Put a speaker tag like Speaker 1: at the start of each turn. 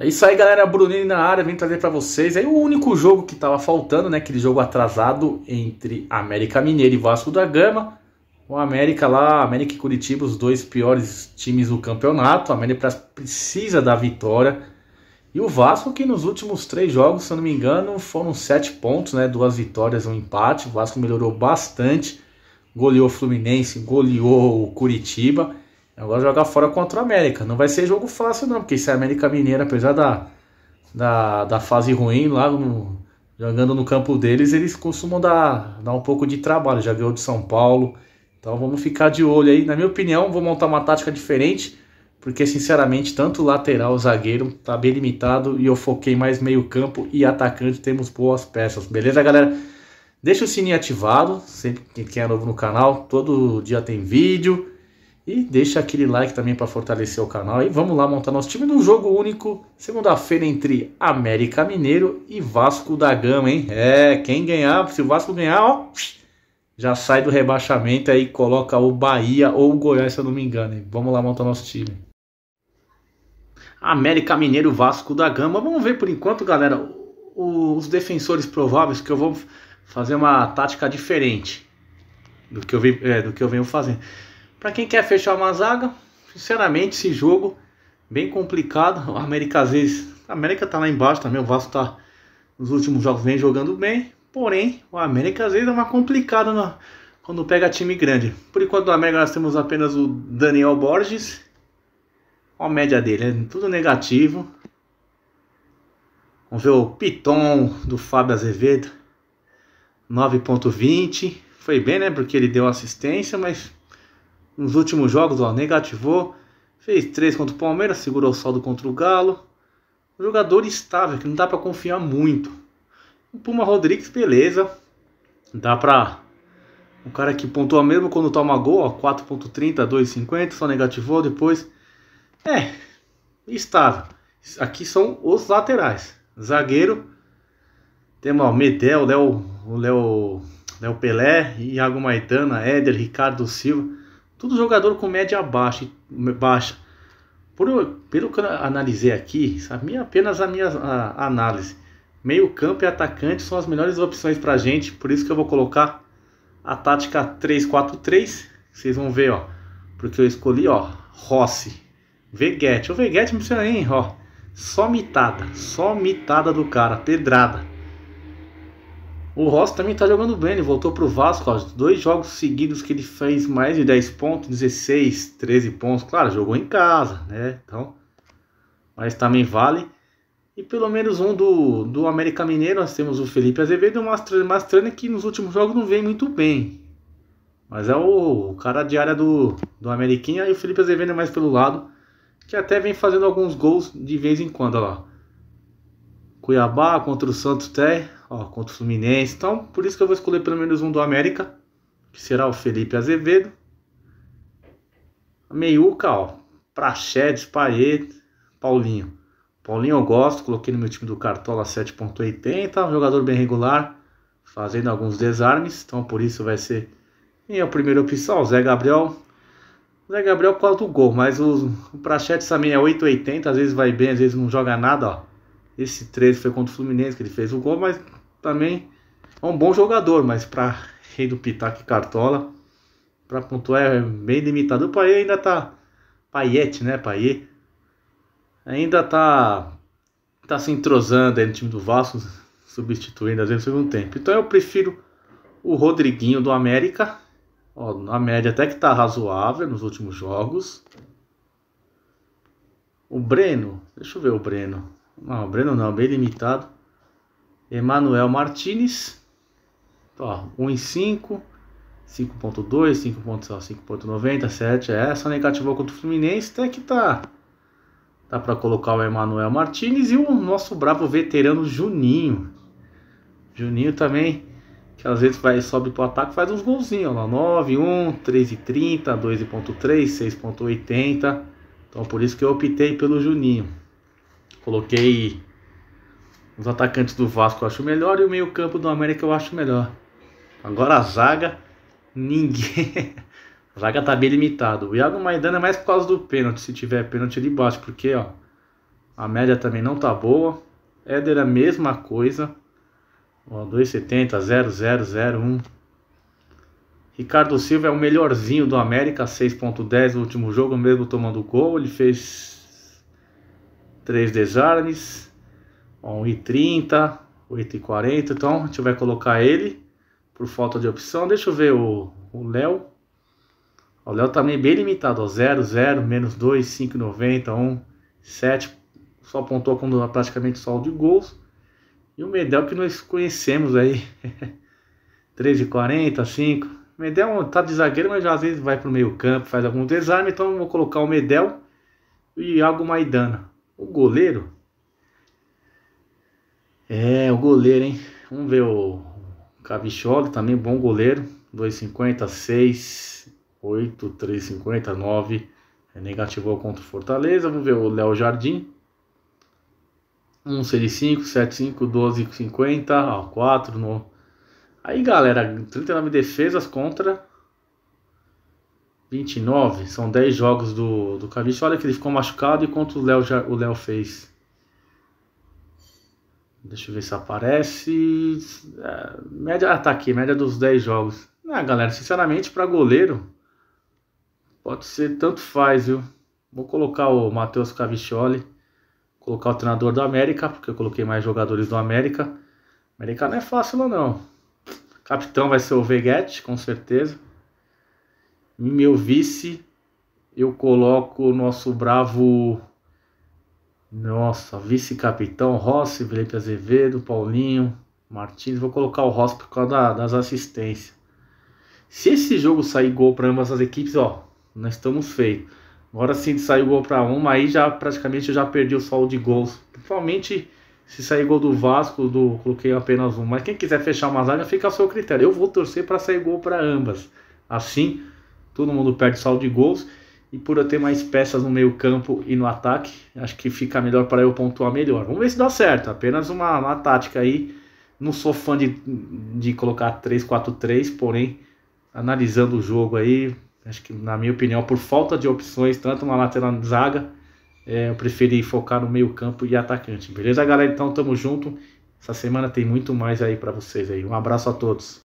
Speaker 1: É isso aí, galera. Brunini na área, vim trazer para vocês aí é o único jogo que estava faltando, né? Aquele jogo atrasado entre América Mineiro e Vasco da Gama. O América lá, América e Curitiba, os dois piores times do campeonato. A América precisa da vitória. E o Vasco, que nos últimos três jogos, se eu não me engano, foram sete pontos, né? Duas vitórias, um empate. O Vasco melhorou bastante. Goleou o Fluminense, goleou o Curitiba. Agora jogar fora contra o América. Não vai ser jogo fácil, não, porque se é América Mineira, apesar da, da, da fase ruim lá no, jogando no campo deles, eles costumam dar, dar um pouco de trabalho. Já ganhou de São Paulo. Então vamos ficar de olho aí. Na minha opinião, vou montar uma tática diferente, porque sinceramente, tanto lateral, zagueiro, tá bem limitado e eu foquei mais meio-campo e atacante, temos boas peças. Beleza, galera? Deixa o sininho ativado, sempre quem é novo no canal, todo dia tem vídeo. E deixa aquele like também para fortalecer o canal. E vamos lá montar nosso time num jogo único. Segunda-feira entre América Mineiro e Vasco da Gama, hein? É, quem ganhar, se o Vasco ganhar, ó, já sai do rebaixamento aí, coloca o Bahia ou o Goiás, se eu não me engano. Hein? Vamos lá montar nosso time. América Mineiro, Vasco da Gama. Vamos ver por enquanto, galera, os defensores prováveis que eu vou fazer uma tática diferente do que eu, é, do que eu venho fazendo. Para quem quer fechar uma zaga, sinceramente, esse jogo bem complicado. O América às vezes. A América tá lá embaixo também. O Vasco tá. Nos últimos jogos vem jogando bem. Porém, o América às vezes é uma complicada quando pega time grande. Por enquanto do América nós temos apenas o Daniel Borges. Olha a média dele, é tudo negativo. Vamos ver o Piton do Fábio Azevedo. 9.20. Foi bem, né? Porque ele deu assistência, mas nos últimos jogos, ó, negativou. Fez 3 contra o Palmeiras, segurou o saldo contra o Galo. Um jogador estável, que não dá para confiar muito. O Puma Rodrigues, beleza. Dá pra. Um cara que pontua mesmo quando toma gol, ó, 4.30, 2.50, só negativou depois. É, estável. Aqui são os laterais. Zagueiro. Temos ó, Medel, Léo, o Léo, Léo Pelé, Iago Maidana, Éder, Ricardo Silva. Tudo jogador com média baixa. baixa. Por, pelo que eu analisei aqui, a minha, apenas a minha a, a análise. Meio campo e atacante são as melhores opções para gente, por isso que eu vou colocar a tática 3-4-3. Vocês vão ver, ó, porque eu escolhi, ó, Rossi, Veguete. O Veguete não precisa nem, ó, só mitada, só mitada do cara, pedrada. O Rossi também está jogando bem, ele voltou para o Vasco, ó, dois jogos seguidos que ele fez mais de 10 pontos, 16, 13 pontos, claro, jogou em casa, né? Então, mas também vale. E pelo menos um do, do América Mineiro, nós temos o Felipe Azevedo e o Mastrani, que nos últimos jogos não vem muito bem. Mas é o, o cara de área do, do Ameriquinha e o Felipe Azevedo é mais pelo lado, que até vem fazendo alguns gols de vez em quando, ó lá. Cuiabá contra o Santos Té, ó, contra o Fluminense. Então, por isso que eu vou escolher pelo menos um do América, que será o Felipe Azevedo. A meiuca, ó, Praxedes, Paet, Paulinho. Paulinho eu gosto, coloquei no meu time do Cartola 7.80, um jogador bem regular, fazendo alguns desarmes, então por isso vai ser minha primeira opção, o Zé Gabriel. O Zé Gabriel por causa do gol, mas o, o Praxedes também é 8.80, às vezes vai bem, às vezes não joga nada, ó. Esse 13 foi contra o Fluminense que ele fez o gol, mas também é um bom jogador, mas para rei do Pitaque Cartola, para pontuar é bem limitado. O Paiê ainda tá Paiete, né, Paiê? Ainda tá tá se entrosando aí no time do Vasco, substituindo às vezes no segundo tempo. Então eu prefiro o Rodriguinho do América. Ó, a média até que tá razoável nos últimos jogos. O Breno, deixa eu ver o Breno. Não, o Breno não, bem limitado. Emanuel Martinez. Então, ó, 1 5.2, 5.90, 7. É, só negativou contra o Fluminense. Até que tá. Dá tá para colocar o Emanuel Martinez e o nosso bravo veterano Juninho. Juninho também, que às vezes vai, sobe pro ataque faz uns golzinhos lá. 9, 1, 3,30, 2,3, 6,80. Então por isso que eu optei pelo Juninho. Coloquei os atacantes do Vasco eu acho melhor e o meio-campo do América eu acho melhor. Agora a zaga, ninguém. a zaga tá bem limitado. O Iago Maidana é mais por causa do pênalti. Se tiver pênalti, ele bate, porque ó, a média também não tá boa. Éder a mesma coisa. Ó, 2,70, 0,001. Ricardo Silva é o melhorzinho do América, 6,10 no último jogo, mesmo tomando gol. Ele fez 3 desarnes, 1,30, 8,40. Então a gente vai colocar ele por falta de opção. Deixa eu ver o Léo. O Léo também tá bem limitado, ó, 0, 0, menos 2, 5,90, 1, 7. Só apontou com é praticamente só o de gols. E o Medel que nós conhecemos aí, 3,40, 5. Medel tá de zagueiro, mas às vezes vai pro meio campo, faz algum desarme. Então vou colocar o Medel e algo Maidana. O goleiro? É, o goleiro, hein? Vamos ver o Cavicholi, também bom goleiro. 2,50, 6, 8, 3,50, 9. Negativou contra o Fortaleza. Vamos ver o Léo Jardim. 1, 6, 5, 7, 5, 12, 50. Ó, 4 no... Aí, galera, 39 defesas contra 29, são 10 jogos do, do Carlinhos. Olha que ele ficou machucado e quanto o Léo, já, o Léo fez. Deixa eu ver se aparece. É, média, ah, tá aqui, média dos 10 jogos. Ah, galera, sinceramente, para goleiro, pode ser tanto faz, viu? Vou colocar o Matheus Cavicioli, colocar o treinador do América, porque eu coloquei mais jogadores do América. América não é fácil, não. não. Capitão vai ser o Veguete, com certeza meu vice, eu coloco o nosso bravo. Nossa, vice-capitão Rossi, Felipe Azevedo, Paulinho, Martins. Vou colocar o Rossi por causa das assistências. Se esse jogo sair gol para ambas as equipes, ó, nós estamos feios. Agora sim, se sair gol para uma, aí já praticamente eu já perdi o saldo de gols. Principalmente se sair gol do Vasco, do coloquei apenas um. Mas quem quiser fechar uma zaga, fica a seu critério. Eu vou torcer para sair gol para ambas. Assim, todo mundo perde saldo de gols. E por eu ter mais peças no meio campo e no ataque, acho que fica melhor para eu pontuar melhor. Vamos ver se dá certo. Apenas uma, uma tática aí. Não sou fã de, de colocar 3-4-3, porém, analisando o jogo aí, acho que na minha opinião, por falta de opções, tanto na lateral na zaga, é, eu preferi focar no meio campo e atacante. Beleza, galera? Então, tamo junto. Essa semana tem muito mais aí para vocês aí. Um abraço a todos.